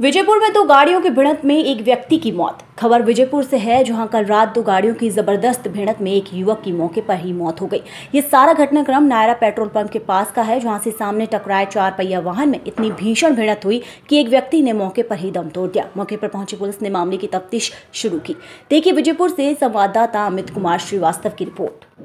विजयपुर में दो गाड़ियों की भिड़ंत में एक व्यक्ति की मौत खबर विजयपुर से है जहां कल रात दो गाड़ियों की जबरदस्त भिड़ंत में एक युवक की मौके पर ही मौत हो गई ये सारा घटनाक्रम नायरा पेट्रोल पंप के पास का है जहां से सामने टकराए चार पहिया वाहन में इतनी भीषण भिड़ंत हुई कि एक व्यक्ति ने मौके पर ही दम तोड़ दिया मौके पर पहुंची पुलिस ने मामले की तफ्तीश शुरू की देखिए विजयपुर से संवाददाता अमित कुमार श्रीवास्तव की रिपोर्ट